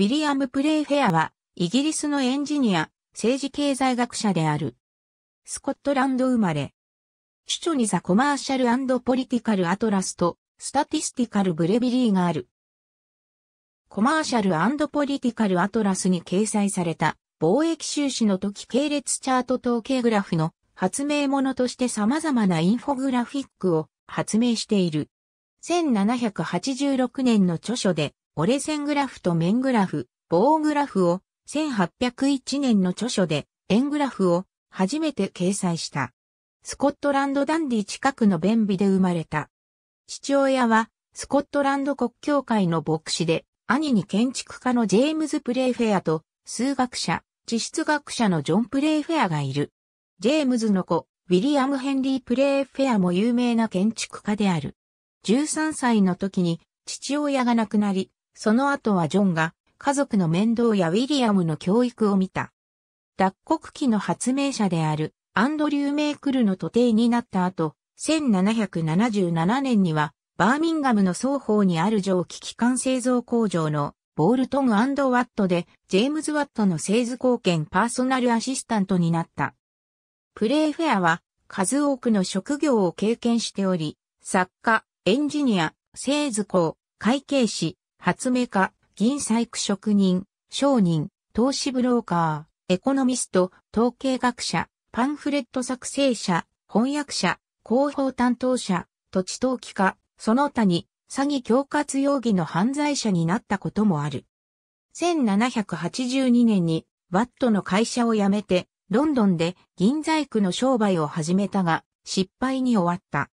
ウィリアム・プレイフェアは、イギリスのエンジニア、政治経済学者である。スコットランド生まれ。主著にザ・コマーシャルポリティカル・アトラスと、スタティスティカル・ブレビリーがある。コマーシャルポリティカル・アトラスに掲載された、貿易収支の時系列チャート統計グラフの発明者として様々なインフォグラフィックを発明している。1786年の著書で、折れ線グラフと面グラフ、棒グラフを1801年の著書で円グラフを初めて掲載した。スコットランドダンディ近くの便ンで生まれた。父親はスコットランド国教会の牧師で、兄に建築家のジェームズ・プレイフェアと数学者、地質学者のジョン・プレイフェアがいる。ジェームズの子、ウィリアム・ヘンリー・プレイフェアも有名な建築家である。13歳の時に父親が亡くなり、その後はジョンが家族の面倒やウィリアムの教育を見た。脱穀機の発明者であるアンドリュー・メイクルの徒弟になった後、1777年にはバーミンガムの双方にある蒸気機関製造工場のボールトンワットでジェームズ・ワットの製図貢献パーソナルアシスタントになった。プレイフェアは数多くの職業を経験しており、作家、エンジニア、製図工、会計士、発明家、銀細工職人、商人、投資ブローカー、エコノミスト、統計学者、パンフレット作成者、翻訳者、広報担当者、土地投機家、その他に詐欺恐喝容疑の犯罪者になったこともある。1782年にワットの会社を辞めて、ロンドンで銀細工の商売を始めたが、失敗に終わった。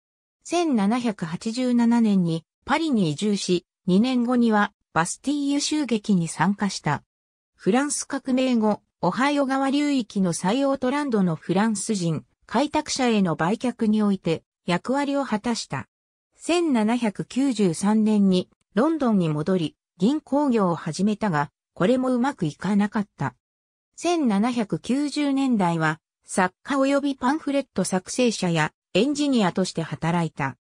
1787年にパリに移住し、2年後にはバスティーユ襲撃に参加した。フランス革命後、オハイオ川流域の採用。オートランドのフランス人、開拓者への売却において役割を果たした。1793年にロンドンに戻り、銀行業を始めたが、これもうまくいかなかった。1790年代は、作家及びパンフレット作成者やエンジニアとして働いた。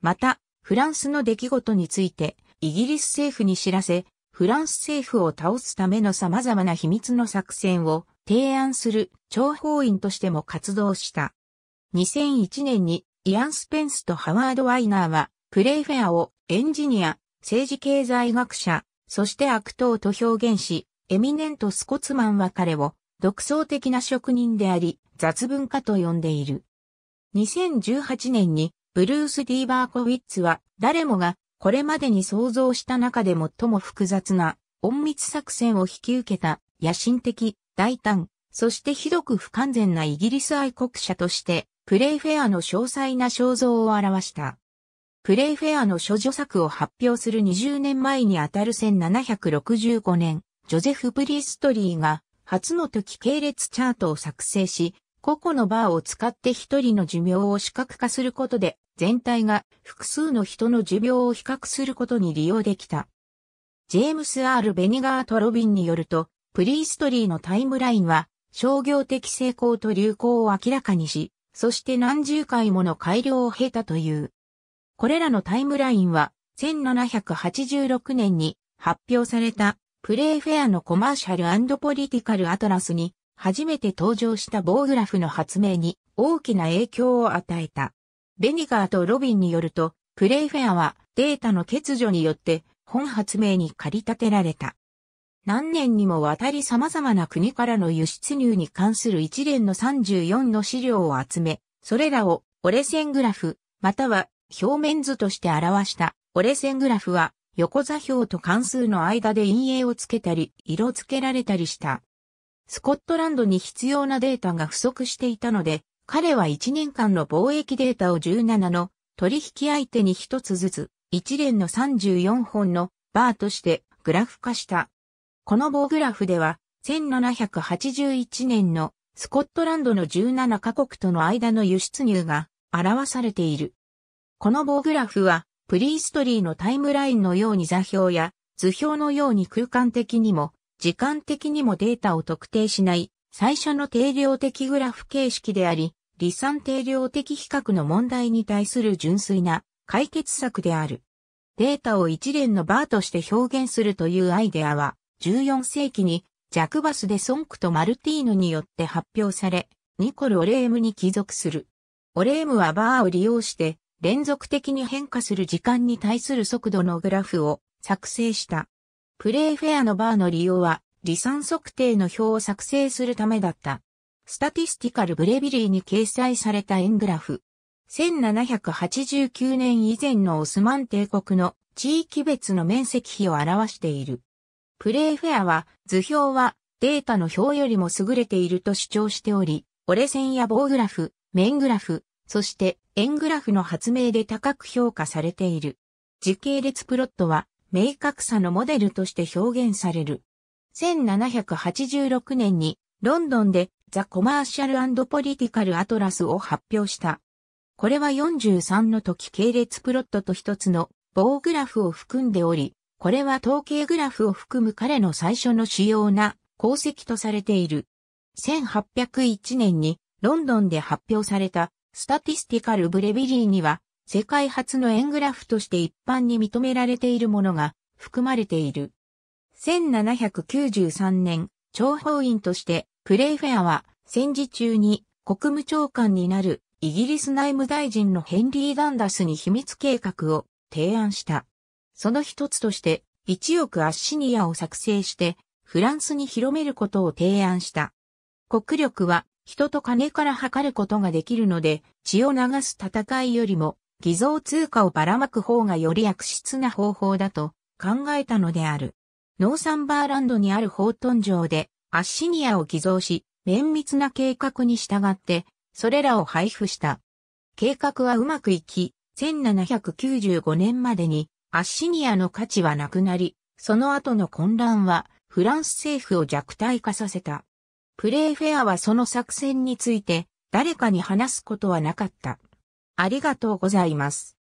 また、フランスの出来事について、イギリス政府に知らせ、フランス政府を倒すための様々な秘密の作戦を提案する諜報員としても活動した。2001年にイアン・スペンスとハワード・ワイナーはプレイフェアをエンジニア、政治経済学者、そして悪党と表現し、エミネント・スコツマンは彼を独創的な職人であり、雑文家と呼んでいる。2018年にブルース・ディーバーコウィッツは誰もがこれまでに想像した中で最も複雑な、隠密作戦を引き受けた、野心的、大胆、そしてひどく不完全なイギリス愛国者として、プレイフェアの詳細な肖像を表した。プレイフェアの諸女作を発表する20年前にあたる1765年、ジョゼフ・ブリストリーが、初の時系列チャートを作成し、個々のバーを使って一人の寿命を視覚化することで、全体が複数の人の寿命を比較することに利用できた。ジェームス・アール・ベニガート・ロビンによると、プリーストリーのタイムラインは、商業的成功と流行を明らかにし、そして何十回もの改良を経たという。これらのタイムラインは、1786年に発表されたプレイフェアのコマーシャルポリティカルアトラスに初めて登場した棒グラフの発明に大きな影響を与えた。ベニガーとロビンによると、プレイフェアはデータの欠如によって本発明に駆り立てられた。何年にもわたり様々な国からの輸出入に関する一連の34の資料を集め、それらを折れ線グラフ、または表面図として表した折れ線グラフは横座標と関数の間で陰影をつけたり、色付けられたりした。スコットランドに必要なデータが不足していたので、彼は1年間の貿易データを17の取引相手に1つずつ、一連の34本のバーとしてグラフ化した。この棒グラフでは、1781年のスコットランドの17カ国との間の輸出入が表されている。この棒グラフは、プリーストリーのタイムラインのように座標や図表のように空間的にも時間的にもデータを特定しない最初の定量的グラフ形式であり、離散定量的比較の問題に対する純粋な解決策である。データを一連のバーとして表現するというアイデアは、14世紀にジャクバスでソンクとマルティーヌによって発表され、ニコル・オレームに帰属する。オレームはバーを利用して連続的に変化する時間に対する速度のグラフを作成した。プレイフェアのバーの利用は、離散測定の表を作成するためだった。スタティスティカルブレビリーに掲載された円グラフ。1789年以前のオスマン帝国の地域別の面積比を表している。プレイフェアは、図表はデータの表よりも優れていると主張しており、折れ線や棒グラフ、面グラフ、そして円グラフの発明で高く評価されている。時系列プロットは明確さのモデルとして表現される。1786年にロンドンでザ・コマーシャルポリティカル・アトラスを発表した。これは43の時系列プロットと一つの棒グラフを含んでおり、これは統計グラフを含む彼の最初の主要な功績とされている。1801年にロンドンで発表されたスタティスティカル・ブレビリーには世界初の円グラフとして一般に認められているものが含まれている。1793年、諜報員として、プレイフェアは戦時中に国務長官になるイギリス内務大臣のヘンリー・ダンダスに秘密計画を提案した。その一つとして、1億アッシニアを作成して、フランスに広めることを提案した。国力は人と金から測ることができるので、血を流す戦いよりも偽造通貨をばらまく方がより悪質な方法だと考えたのである。ノーサンバーランドにあるホートン城でアッシニアを偽造し、綿密な計画に従って、それらを配布した。計画はうまくいき、1795年までにアッシニアの価値はなくなり、その後の混乱はフランス政府を弱体化させた。プレイフェアはその作戦について誰かに話すことはなかった。ありがとうございます。